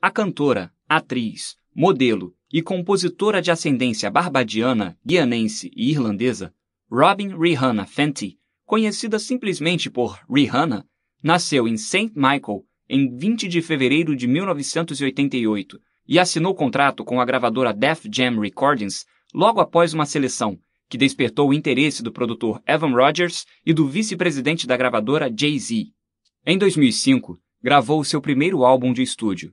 A cantora, atriz, modelo e compositora de ascendência barbadiana, guianense e irlandesa, Robin Rihanna Fenty, conhecida simplesmente por Rihanna, nasceu em St. Michael em 20 de fevereiro de 1988 e assinou contrato com a gravadora Def Jam Recordings logo após uma seleção, que despertou o interesse do produtor Evan Rogers e do vice-presidente da gravadora Jay-Z. Em 2005, gravou seu primeiro álbum de estúdio,